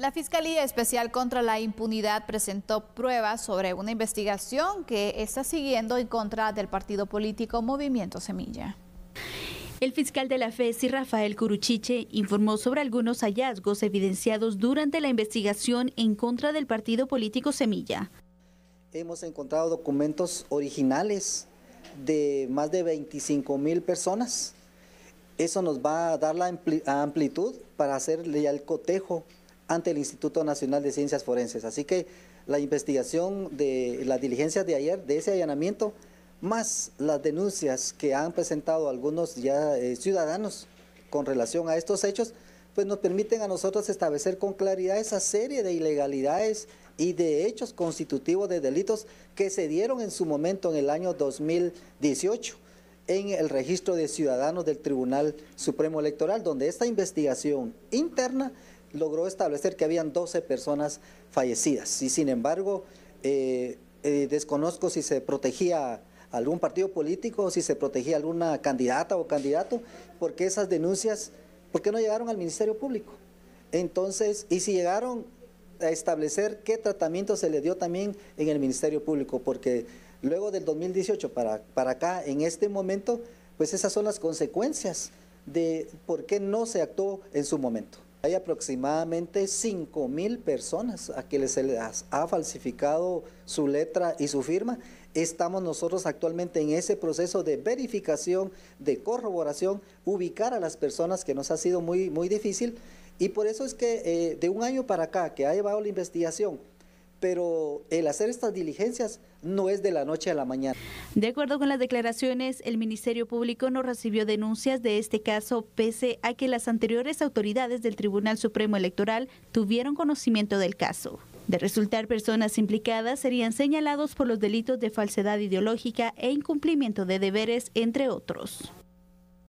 La Fiscalía Especial contra la Impunidad presentó pruebas sobre una investigación que está siguiendo en contra del partido político Movimiento Semilla. El fiscal de la FESI, Rafael Curuchiche, informó sobre algunos hallazgos evidenciados durante la investigación en contra del partido político Semilla. Hemos encontrado documentos originales de más de 25 mil personas. Eso nos va a dar la amplitud para hacerle el cotejo ante el Instituto Nacional de Ciencias Forenses. Así que la investigación de las diligencias de ayer, de ese allanamiento, más las denuncias que han presentado algunos ya eh, ciudadanos con relación a estos hechos, pues nos permiten a nosotros establecer con claridad esa serie de ilegalidades y de hechos constitutivos de delitos que se dieron en su momento en el año 2018 en el registro de ciudadanos del Tribunal Supremo Electoral, donde esta investigación interna logró establecer que habían 12 personas fallecidas y sin embargo eh, eh, desconozco si se protegía algún partido político o si se protegía alguna candidata o candidato, porque esas denuncias, ¿por qué no llegaron al Ministerio Público? Entonces, y si llegaron a establecer qué tratamiento se le dio también en el Ministerio Público, porque luego del 2018 para, para acá, en este momento, pues esas son las consecuencias de por qué no se actuó en su momento. Hay aproximadamente 5 mil personas a quienes se les ha falsificado su letra y su firma. Estamos nosotros actualmente en ese proceso de verificación, de corroboración, ubicar a las personas que nos ha sido muy, muy difícil. Y por eso es que eh, de un año para acá, que ha llevado la investigación pero el hacer estas diligencias no es de la noche a la mañana. De acuerdo con las declaraciones, el Ministerio Público no recibió denuncias de este caso, pese a que las anteriores autoridades del Tribunal Supremo Electoral tuvieron conocimiento del caso. De resultar personas implicadas, serían señalados por los delitos de falsedad ideológica e incumplimiento de deberes, entre otros.